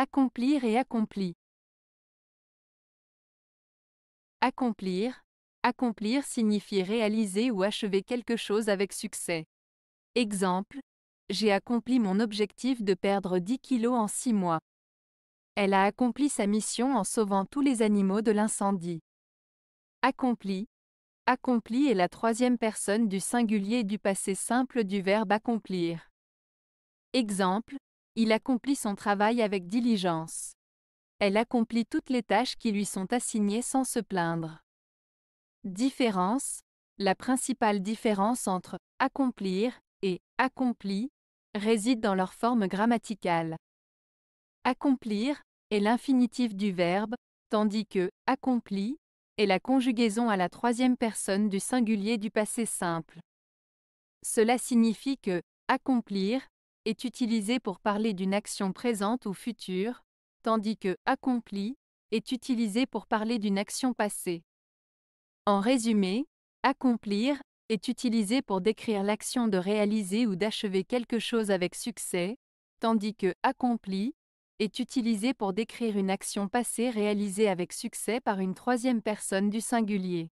Accomplir et accompli. Accomplir. Accomplir signifie réaliser ou achever quelque chose avec succès. Exemple. J'ai accompli mon objectif de perdre 10 kilos en 6 mois. Elle a accompli sa mission en sauvant tous les animaux de l'incendie. Accompli. Accompli est la troisième personne du singulier du passé simple du verbe accomplir. Exemple il accomplit son travail avec diligence. Elle accomplit toutes les tâches qui lui sont assignées sans se plaindre. Différence La principale différence entre accomplir et accompli réside dans leur forme grammaticale. Accomplir est l'infinitif du verbe, tandis que accompli est la conjugaison à la troisième personne du singulier du passé simple. Cela signifie que accomplir est utilisé pour parler d'une action présente ou future, tandis que accompli est utilisé pour parler d'une action passée. En résumé, accomplir est utilisé pour décrire l'action de réaliser ou d'achever quelque chose avec succès, tandis que accompli est utilisé pour décrire une action passée réalisée avec succès par une troisième personne du singulier.